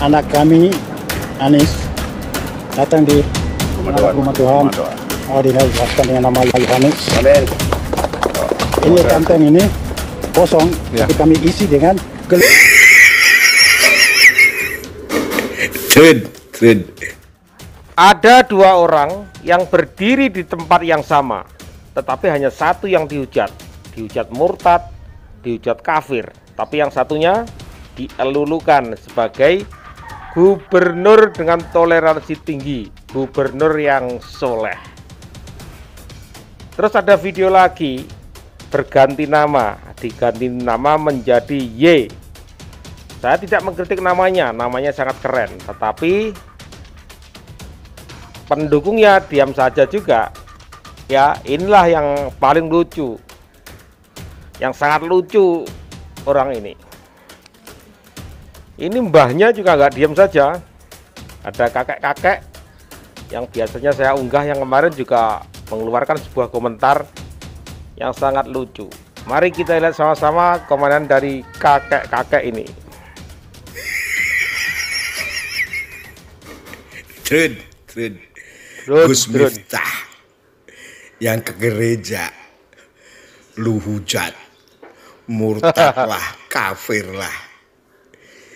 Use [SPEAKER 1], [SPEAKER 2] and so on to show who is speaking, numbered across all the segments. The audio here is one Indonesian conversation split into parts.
[SPEAKER 1] anak kami Anis datang di rumah, rumah Tuhan. Oh, dinazarkan dengan nama Yohanes. Oh, Ini kantong ini kosong, ya. tapi kami isi dengan gelis. Ada dua orang yang berdiri di tempat yang sama, tetapi hanya satu yang dihujat. Dihujat murtad, dihujat kafir, tapi yang satunya dielulukan sebagai gubernur dengan toleransi tinggi, gubernur yang soleh. Terus ada video lagi berganti nama, diganti nama menjadi Y. Saya tidak mengkritik namanya, namanya sangat keren, tetapi pendukungnya diam saja juga. Ya, inilah yang paling lucu. Yang sangat lucu orang ini ini mbahnya juga nggak diam saja ada kakek-kakek yang biasanya saya unggah yang kemarin juga mengeluarkan sebuah komentar yang sangat lucu mari kita lihat sama-sama komandan dari kakek-kakek ini
[SPEAKER 2] Trud, Trud, Gus Miftah yang ke gereja lu hujat murtadlah kafirlah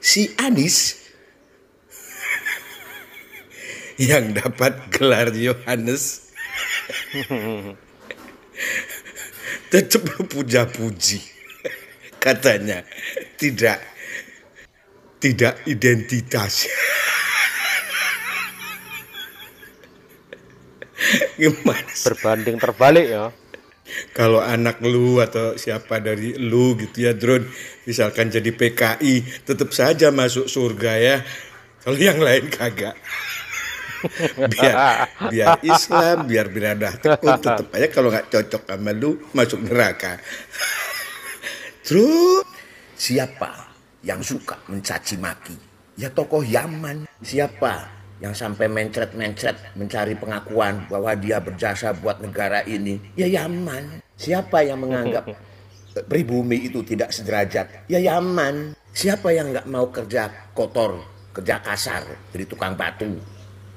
[SPEAKER 2] si Anis yang dapat gelar Yohanes tetap puja-puji katanya tidak tidak identitas gimana berbanding terbalik ya kalau anak lu atau siapa dari lu gitu ya drone misalkan jadi PKI tetap saja masuk surga ya kalau yang lain kagak
[SPEAKER 1] biar biar Islam
[SPEAKER 2] biar beradah tekun tetap aja kalau nggak cocok sama lu masuk neraka terus siapa yang suka mencaci maki ya tokoh Yaman siapa yang sampai mencret-mencret mencari pengakuan bahwa dia berjasa buat negara ini. Ya Yaman. Siapa yang menganggap pribumi itu tidak sederajat? Ya Yaman. Siapa yang nggak mau kerja kotor, kerja kasar, jadi tukang batu,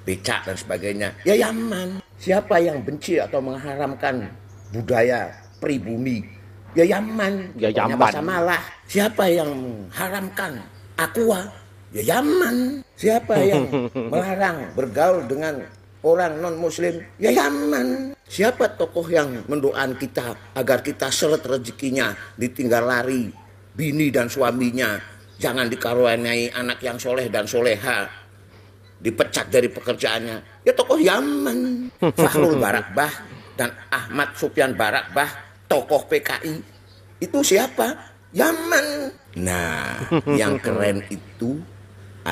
[SPEAKER 2] becak dan sebagainya? Ya Yaman. Siapa yang benci atau mengharamkan budaya pribumi? Ya Yaman. Ya Yaman. lah siapa yang mengharamkan aqua ya Yaman siapa yang melarang bergaul dengan orang non muslim ya Yaman siapa tokoh yang mendoakan kita agar kita seret rezekinya ditinggal lari bini dan suaminya jangan dikaruniai anak yang soleh dan soleha dipecat dari pekerjaannya ya tokoh Yaman
[SPEAKER 1] Fahrul
[SPEAKER 2] Barakbah dan Ahmad Sufyan Barakbah tokoh PKI itu siapa Yaman nah yang keren itu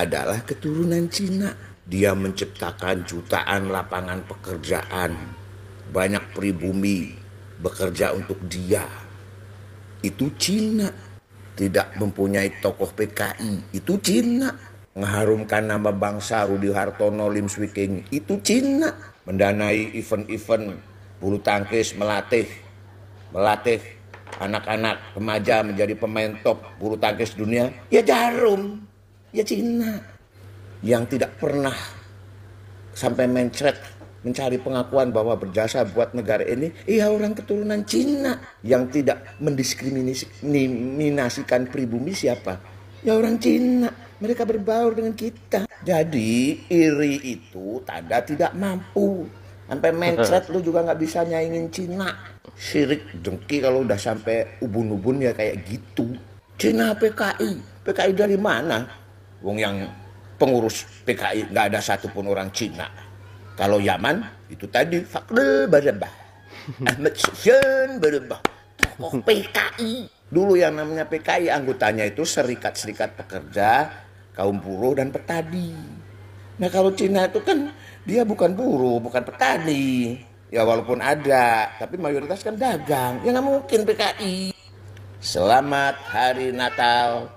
[SPEAKER 2] adalah keturunan Cina. Dia menciptakan jutaan lapangan pekerjaan. Banyak pribumi bekerja untuk dia. Itu Cina. Tidak mempunyai tokoh PKI. Itu Cina. Mengharumkan nama bangsa Rudi Hartono, Lim Swiking. Itu Cina. Mendanai event-event bulu tangkis melatih. Melatih anak-anak remaja menjadi pemain top bulu tangkis dunia. Ya jarum ya Cina yang tidak pernah sampai mencret mencari pengakuan bahwa berjasa buat negara ini iya orang keturunan Cina yang tidak mendiskriminasikan pribumi siapa ya orang Cina mereka berbaur dengan kita jadi iri itu tanda tidak mampu sampai mencret lu juga nggak bisa nyaingin Cina sirik dengki kalau udah sampai ubun-ubun ya kayak gitu Cina PKI PKI dari mana Wong yang pengurus PKI nggak ada satupun orang Cina. Kalau Yaman itu tadi Fakdul berubah, Ahmad Sufyan berubah, tokoh PKI. Dulu yang namanya PKI anggotanya itu serikat-serikat pekerja, kaum buruh dan petani. Nah kalau Cina itu kan dia bukan buruh, bukan petani. Ya walaupun ada, tapi mayoritas kan dagang. Ya nggak mungkin PKI. Selamat Hari Natal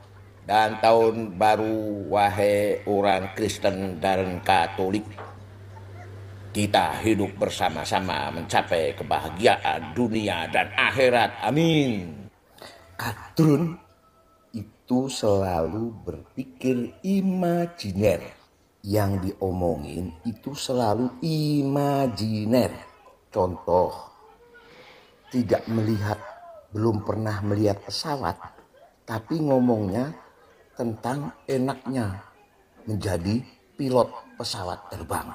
[SPEAKER 2] dan tahun baru wahai orang Kristen dan Katolik kita hidup bersama-sama mencapai kebahagiaan dunia dan akhirat amin Katrun itu selalu berpikir imajiner yang diomongin itu selalu imajiner contoh tidak melihat belum pernah melihat pesawat tapi ngomongnya tentang enaknya menjadi pilot pesawat terbang.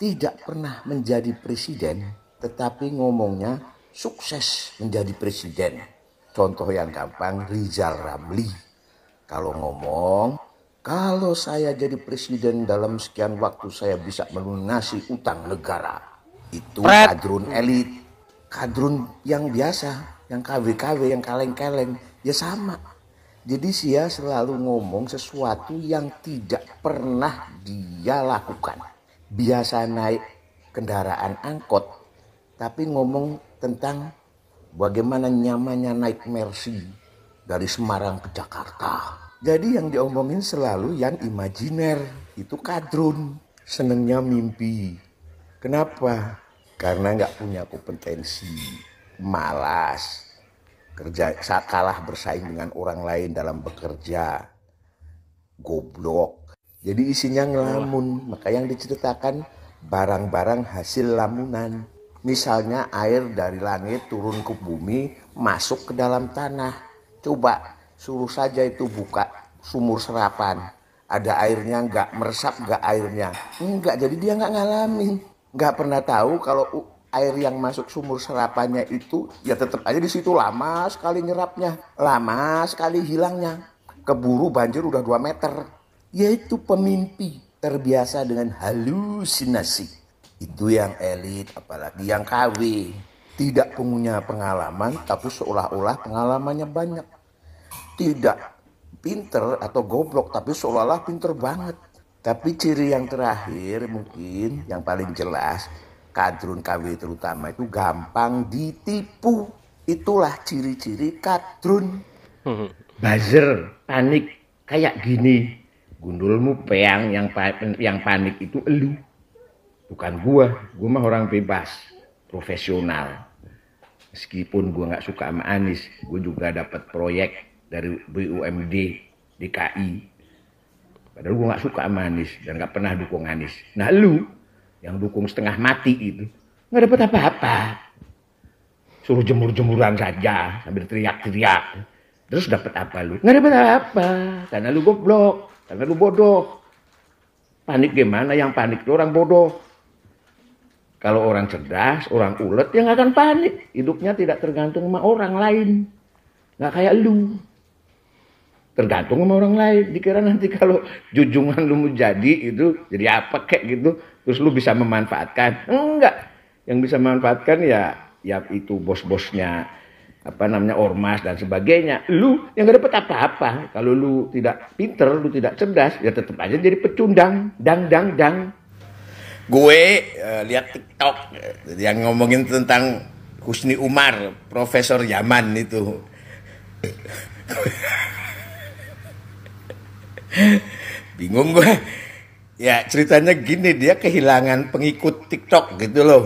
[SPEAKER 2] Tidak pernah menjadi presiden, tetapi ngomongnya sukses menjadi presiden. Contoh yang gampang Rizal Ramli. Kalau ngomong, kalau saya jadi presiden dalam sekian waktu saya bisa melunasi utang negara. Itu kadrun elit, kadrun yang biasa, yang KW-KW, yang kaleng-kaleng, ya sama jadi ya selalu ngomong sesuatu yang tidak pernah dia lakukan. Biasa naik kendaraan angkot, tapi ngomong tentang bagaimana nyamannya naik Mercy dari Semarang ke Jakarta. Jadi yang diomongin selalu yang imajiner, itu kadrun. Senengnya mimpi. Kenapa? Karena nggak punya kompetensi, malas, kerja kalah bersaing dengan orang lain dalam bekerja goblok jadi isinya ngelamun maka yang diceritakan barang-barang hasil lamunan misalnya air dari langit turun ke bumi masuk ke dalam tanah coba suruh saja itu buka sumur serapan ada airnya nggak meresap nggak airnya nggak jadi dia nggak ngalamin nggak pernah tahu kalau air yang masuk sumur serapannya itu ya tetap aja di situ lama sekali nyerapnya, lama sekali hilangnya. Keburu banjir udah 2 meter. Yaitu pemimpi terbiasa dengan halusinasi. Itu yang elit apalagi yang KW. Tidak punya pengalaman tapi seolah-olah pengalamannya banyak. Tidak pinter atau goblok tapi seolah-olah pinter banget. Tapi ciri yang terakhir mungkin yang paling jelas kadrun KW terutama itu gampang ditipu. Itulah ciri-ciri kadrun. Buzzer, panik kayak gini. Gundulmu peang yang yang panik itu elu. Bukan gua, gua mah orang bebas, profesional. Meskipun gua nggak suka sama Anis, gua juga dapat proyek dari BUMD DKI. Padahal gua nggak suka sama Anis dan nggak pernah dukung Anis. Nah, lu yang dukung setengah mati itu nggak dapat apa-apa suruh jemur-jemuran saja sambil teriak-teriak terus dapat apa lu nggak dapat apa-apa karena lu goblok karena lu bodoh panik gimana yang panik itu orang bodoh kalau orang cerdas, orang ulet, yang akan panik. Hidupnya tidak tergantung sama orang lain. Nggak kayak lu tergantung sama orang lain dikira nanti kalau jujungan lu mau jadi itu jadi apa kek gitu terus lu bisa memanfaatkan enggak yang bisa memanfaatkan ya ya itu bos-bosnya apa namanya ormas dan sebagainya lu yang gak dapet apa-apa kalau lu tidak pinter lu tidak cerdas ya tetap aja jadi pecundang dang dang dang gue uh, lihat TikTok eh, yang ngomongin tentang Husni Umar Profesor Yaman itu Bingung gue. Ya ceritanya gini dia kehilangan pengikut TikTok gitu loh.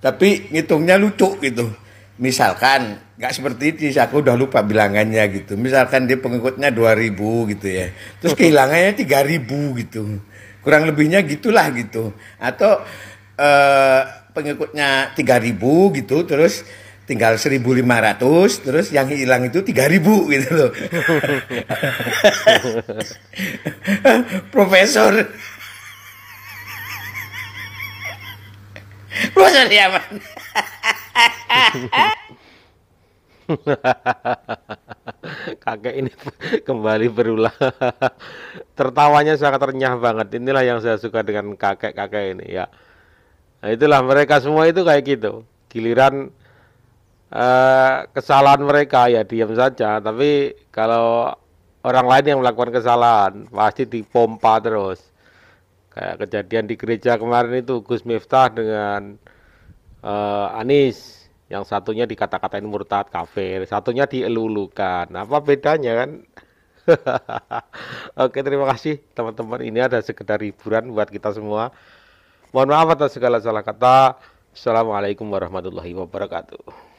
[SPEAKER 2] Tapi ngitungnya lucu gitu. Misalkan nggak seperti itu, aku udah lupa bilangannya gitu. Misalkan dia pengikutnya 2000 gitu ya. Terus kehilangannya 3000 gitu. Kurang lebihnya gitulah gitu. Atau eh, pengikutnya 3000 gitu terus tinggal 1500 terus yang hilang itu 3000 gitu loh.
[SPEAKER 1] Profesor
[SPEAKER 2] Profesor Yaman.
[SPEAKER 1] Kakek ini kembali berulah. Tertawanya sangat renyah banget. Inilah yang saya suka dengan kakek-kakek ini ya. Nah, itulah mereka semua itu kayak gitu. Giliran Eh, kesalahan mereka ya diam saja tapi kalau orang lain yang melakukan kesalahan pasti dipompa terus kayak kejadian di gereja kemarin itu Gus Miftah dengan uh, Anis yang satunya dikata-katain murtad kafir satunya dielulukan apa bedanya kan Oke terima kasih teman-teman ini ada sekedar hiburan buat kita semua mohon maaf atas segala salah kata Assalamualaikum warahmatullahi wabarakatuh